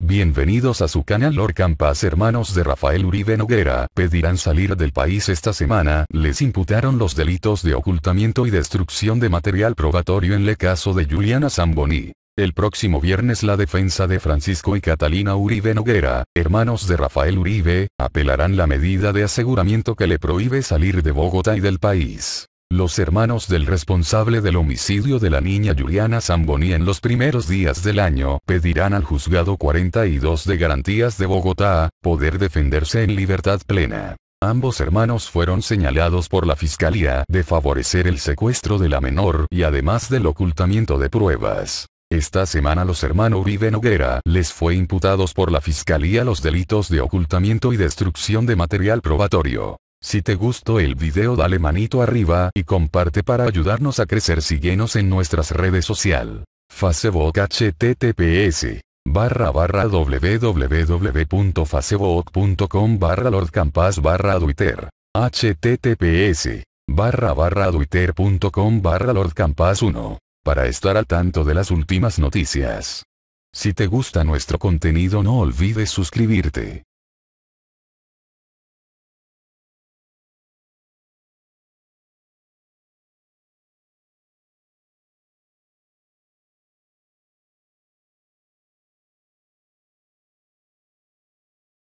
Bienvenidos a su canal Orcampas hermanos de Rafael Uribe Noguera, pedirán salir del país esta semana, les imputaron los delitos de ocultamiento y destrucción de material probatorio en el caso de Juliana Zamboni. El próximo viernes la defensa de Francisco y Catalina Uribe Noguera, hermanos de Rafael Uribe, apelarán la medida de aseguramiento que le prohíbe salir de Bogotá y del país. Los hermanos del responsable del homicidio de la niña Juliana Zamboni en los primeros días del año pedirán al juzgado 42 de garantías de Bogotá, poder defenderse en libertad plena. Ambos hermanos fueron señalados por la fiscalía de favorecer el secuestro de la menor y además del ocultamiento de pruebas. Esta semana los hermanos Uribe Noguera les fue imputados por la fiscalía los delitos de ocultamiento y destrucción de material probatorio. Si te gustó el video dale manito arriba y comparte para ayudarnos a crecer síguenos en nuestras redes social. Facebook https barra barra www.facebook.com barra lordcampas barra twitter https barra barra twitter.com barra lordcampas 1 para estar al tanto de las últimas noticias. Si te gusta nuestro contenido no olvides suscribirte.